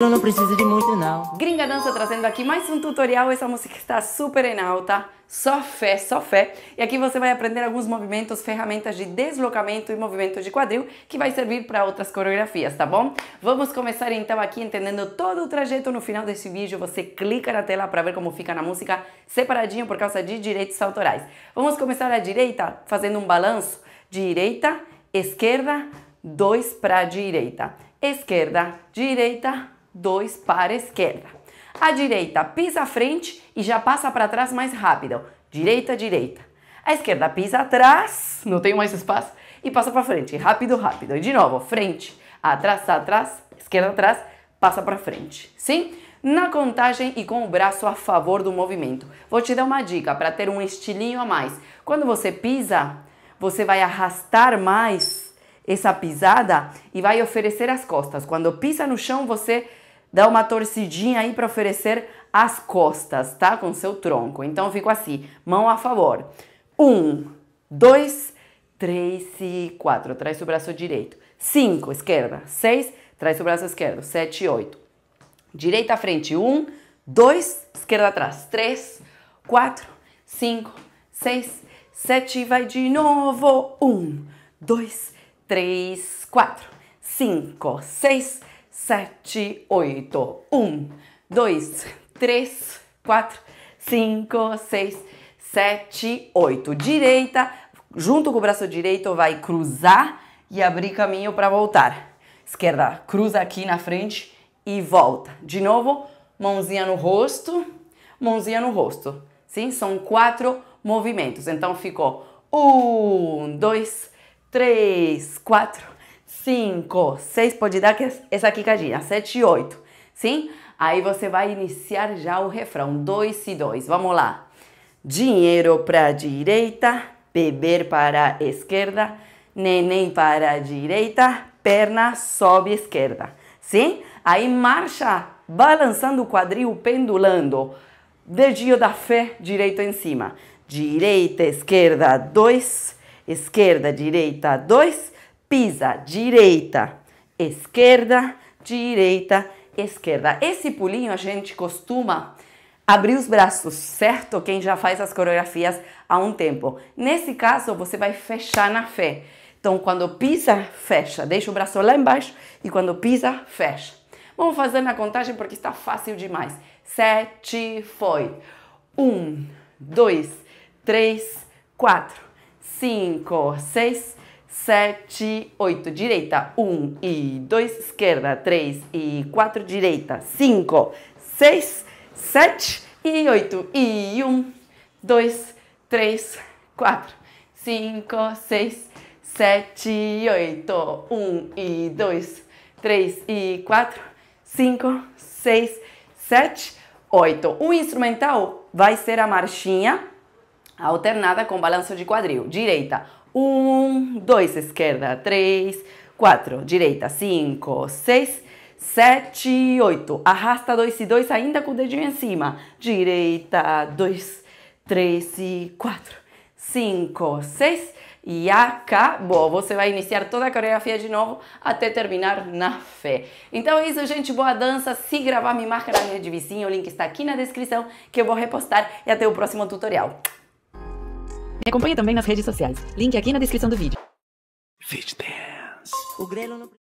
Eu não preciso de muito não. Gringa Dança trazendo aqui mais um tutorial, essa música está super em alta, só fé, só fé. E aqui você vai aprender alguns movimentos, ferramentas de deslocamento e movimento de quadril que vai servir para outras coreografias, tá bom? Vamos começar então aqui entendendo todo o trajeto no final desse vídeo, você clica na tela para ver como fica na música separadinho por causa de direitos autorais. Vamos começar à direita fazendo um balanço, direita, esquerda, dois para direita, esquerda, direita, dois para a esquerda. A direita pisa à frente e já passa para trás mais rápido. Direita, direita. A esquerda pisa atrás, não tem mais espaço, e passa para frente. Rápido, rápido. E de novo, frente, atrás, atrás, esquerda atrás, passa para frente. Sim? Na contagem e com o braço a favor do movimento. Vou te dar uma dica para ter um estilinho a mais. Quando você pisa, você vai arrastar mais essa pisada e vai oferecer as costas. Quando pisa no chão, você dá uma torcidinha aí para oferecer as costas, tá? Com seu tronco. Então fico assim, mão a favor. Um, dois, três e quatro. Traz o braço direito. Cinco, esquerda. Seis, traz o braço esquerdo. Sete, oito. Direita à frente. Um, dois, esquerda atrás. Três, quatro, cinco, seis, sete. Vai de novo. Um, dois, três, quatro, cinco, seis, sete, oito. Um, dois, três, quatro, cinco, seis, sete, oito. Direita, junto com o braço direito, vai cruzar e abrir caminho para voltar. Esquerda, cruza aqui na frente e volta. De novo, mãozinha no rosto, mãozinha no rosto. Sim, são quatro movimentos. Então ficou um, dois, três, quatro, cinco, seis pode dar que essa aqui cadinha, é sete e oito, sim? Aí você vai iniciar já o refrão, dois e dois, vamos lá. Dinheiro para direita, beber para esquerda, neném para direita, perna sobe esquerda, sim? Aí marcha, balançando o quadril, pendulando, dedinho da fé, direito em cima, direita, esquerda, dois, esquerda, direita, dois, pisa, direita, esquerda, direita, esquerda. Esse pulinho a gente costuma abrir os braços, certo? Quem já faz as coreografias há um tempo. Nesse caso, você vai fechar na fé. Então, quando pisa, fecha. Deixa o braço lá embaixo e quando pisa, fecha. Vamos fazer na contagem porque está fácil demais. Sete, foi. Um, dois, três, quatro, cinco, seis, 7, 8, direita, 1 e 2, esquerda, 3 e 4, direita, 5, 6, 7 e 8 e 1, 2, 3, 4, 5, 6, 7, 8, 1 e 2, 3 e 4, 5, 6, 7, 8. O instrumental vai ser a marchinha alternada com balanço de quadril. Direita, 1, 2, esquerda, 3, 4, direita, 5, 6, 7, 8. Arrasta 2 e 2 ainda com o dedinho em cima. Direita, 2, 3 e 4, 5, 6 e acabou. Você vai iniciar toda a coreografia de novo até terminar na fé. Então é isso, gente. Boa dança. Se gravar, me marca na rede vizinha. O link está aqui na descrição que eu vou repostar. E até o próximo tutorial. Me acompanhe também nas redes sociais. Link aqui na descrição do vídeo. O grelo